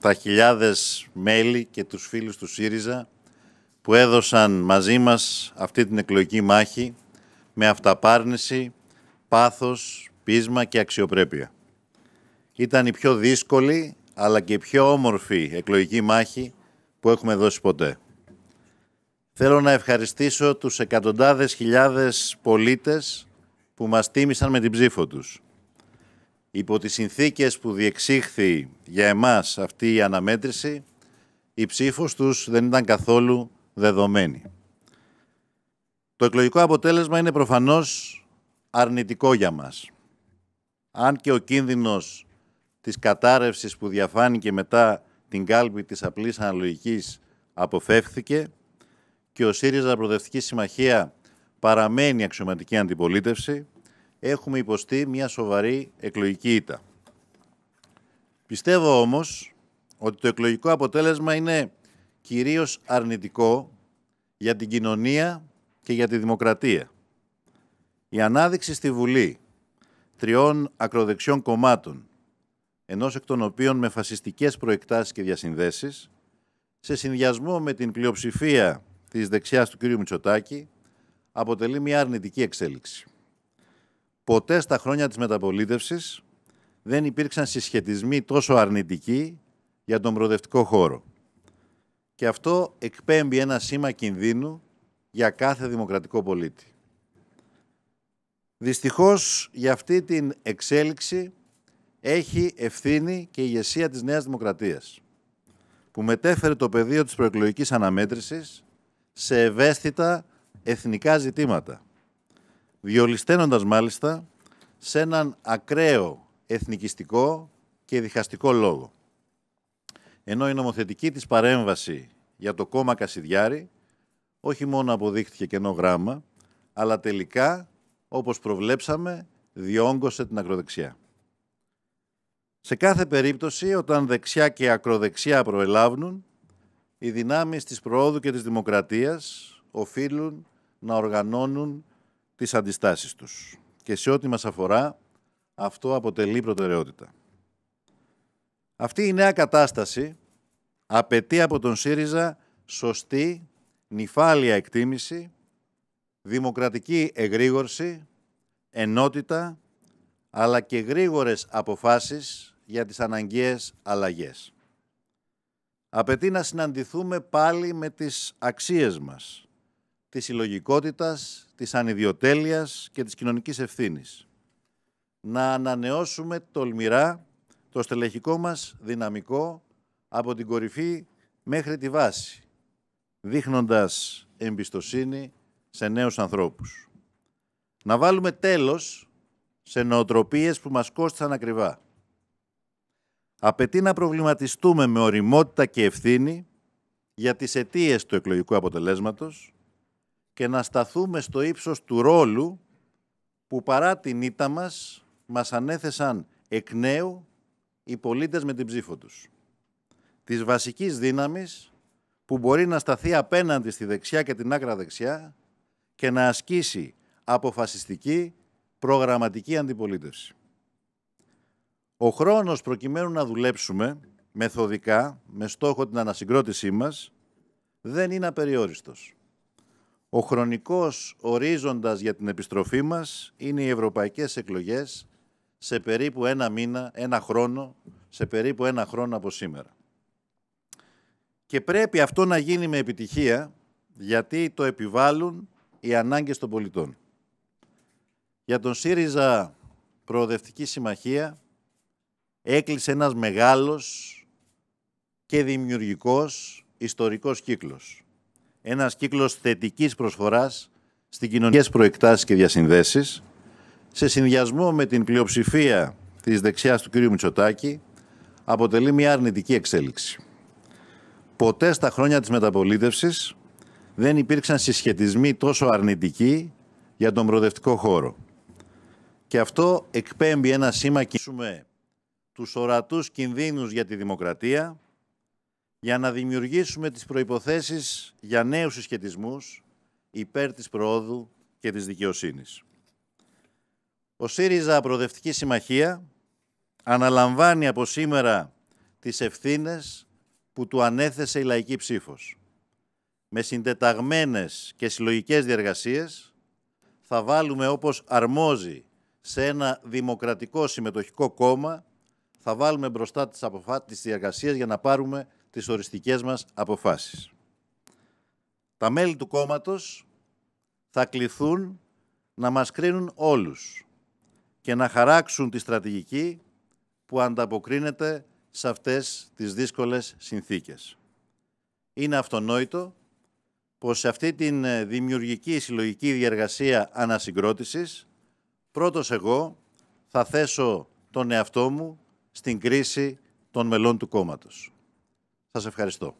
τα χιλιάδες μέλη και τους φίλους του ΣΥΡΙΖΑ που έδωσαν μαζί μας αυτή την εκλογική μάχη με αυταπάρνηση, πάθος, πείσμα και αξιοπρέπεια. Ήταν η πιο δύσκολη αλλά και η πιο όμορφη εκλογική μάχη που έχουμε δώσει ποτέ. Θέλω να ευχαριστήσω τους εκατοντάδες χιλιάδες πολίτες που μας τίμησαν με την ψήφο τους Υπό τις συνθήκες που διεξήχθη για εμάς αυτή η αναμέτρηση, η ψήφος τους δεν ήταν καθόλου δεδομένη. Το εκλογικό αποτέλεσμα είναι προφανώς αρνητικό για μας. Αν και ο κίνδυνος της κατάρρευσης που διαφάνηκε μετά την κάλπη της απλής αναλογικής αποφεύθηκε και ο ΣΥΡΙΖΑ Προδευτική Συμμαχία παραμένει αξιωματική αντιπολίτευση, έχουμε υποστεί μια σοβαρή εκλογική ήττα. Πιστεύω όμως ότι το εκλογικό αποτέλεσμα είναι κυρίως αρνητικό για την κοινωνία και για τη δημοκρατία. Η ανάδειξη στη Βουλή τριών ακροδεξιών κομμάτων, ενός εκ των οποίων με φασιστικές προεκτάσεις και διασυνδέσεις, σε συνδυασμό με την πλειοψηφία της δεξιάς του κ. Μητσοτάκη, αποτελεί μια αρνητική εξέλιξη ποτέ στα χρόνια της μεταπολίτευσης δεν υπήρξαν συσχετισμοί τόσο αρνητικοί για τον προοδευτικό χώρο. Και αυτό εκπέμπει ένα σήμα κινδύνου για κάθε δημοκρατικό πολίτη. Δυστυχώς, για αυτή την εξέλιξη έχει ευθύνη και η ηγεσία της Νέας Δημοκρατίας, που μετέφερε το πεδίο της προεκλογικής αναμέτρησης σε ευαίσθητα εθνικά ζητήματα βιολιστένοντας μάλιστα σε έναν ακραίο εθνικιστικό και διχαστικό λόγο. Ενώ η νομοθετική της παρέμβαση για το κόμμα Κασιδιάρη όχι μόνο αποδείχτηκε κενό γράμμα, αλλά τελικά, όπως προβλέψαμε, διόγκωσε την ακροδεξιά. Σε κάθε περίπτωση, όταν δεξιά και ακροδεξιά προελάβουν, οι δυνάμεις της προόδου και της δημοκρατίας οφείλουν να οργανώνουν τις αντιστάσεις τους. Και σε ό,τι μας αφορά, αυτό αποτελεί προτεραιότητα. Αυτή η νέα κατάσταση απαιτεί από τον ΣΥΡΙΖΑ σωστή, νυφάλια εκτίμηση, δημοκρατική εγρήγορση, ενότητα, αλλά και γρήγορες αποφάσεις για τις αναγκαίες αλλαγές. Απαιτεί να συναντηθούμε πάλι με τις αξίες μας, Της συλλογικότητας, της ανιδιοτέλειας και της κοινωνικής ευθύνης. Να ανανεώσουμε τολμηρά το στελεχικό μας δυναμικό από την κορυφή μέχρι τη βάση, δείχνοντας εμπιστοσύνη σε νέους ανθρώπους. Να βάλουμε τέλος σε νοοτροπίες που μας κόστησαν ακριβά. Απαιτεί να προβληματιστούμε με οριμότητα και ευθύνη για τις αιτίες του εκλογικού αποτελέσματος, και να σταθούμε στο ύψος του ρόλου που παρά την ήττα μας μας ανέθεσαν εκ νέου οι πολίτες με την ψήφο τους. Της βασικής δύναμης που μπορεί να σταθεί απέναντι στη δεξιά και την άκρα δεξιά και να ασκήσει αποφασιστική προγραμματική αντιπολίτευση. Ο χρόνος προκειμένου να δουλέψουμε μεθοδικά με στόχο την ανασυγκρότησή μας δεν είναι απεριόριστος. Ο χρονικός ορίζοντας για την επιστροφή μας είναι οι ευρωπαϊκές εκλογές σε περίπου ένα μήνα, ένα χρόνο, σε περίπου ένα χρόνο από σήμερα. Και πρέπει αυτό να γίνει με επιτυχία, γιατί το επιβάλλουν οι ανάγκες των πολιτών. Για τον ΣΥΡΙΖΑ Προοδευτική Συμμαχία έκλεισε ένας μεγάλος και δημιουργικός ιστορικός κύκλος ένας κύκλος θετικής προσφοράς στις κοινωνικέ προεκτάσεις και διασυνδέσεις, σε συνδυασμό με την πλειοψηφία της δεξιάς του κ. Μητσοτάκη, αποτελεί μια αρνητική εξέλιξη. Ποτέ στα χρόνια της μεταπολίτευσης δεν υπήρξαν συσχετισμοί τόσο αρνητικοί για τον προοδευτικό χώρο. Και αυτό εκπέμπει ένα σήμα κοινωνικού τους ορατούς κινδύνους για τη δημοκρατία, για να δημιουργήσουμε τις προϋποθέσεις για νέους συσχετισμούς υπέρ της προόδου και της δικαιοσύνης. Ο ΣΥΡΙΖΑ Προοδευτική Συμμαχία αναλαμβάνει από σήμερα τις ευθύνες που του ανέθεσε η λαϊκή ψήφος. Με συντεταγμένες και συλλογικές διεργασίες θα βάλουμε όπως αρμόζει σε ένα δημοκρατικό συμμετοχικό κόμμα θα βάλουμε μπροστά τις, αποφάσεις της διεργασίας για να πάρουμε τις οριστικές μας αποφάσεις. Τα μέλη του κόμματος θα κληθούν να μας κρίνουν όλους και να χαράξουν τη στρατηγική που ανταποκρίνεται σε αυτές τις δύσκολες συνθήκες. Είναι αυτονόητο πως σε αυτή την ε, δημιουργική συλλογική διεργασία ανασυγκρότησης πρώτος εγώ θα θέσω τον εαυτό μου στην κρίση των μελών του κόμματος. Σας ευχαριστώ.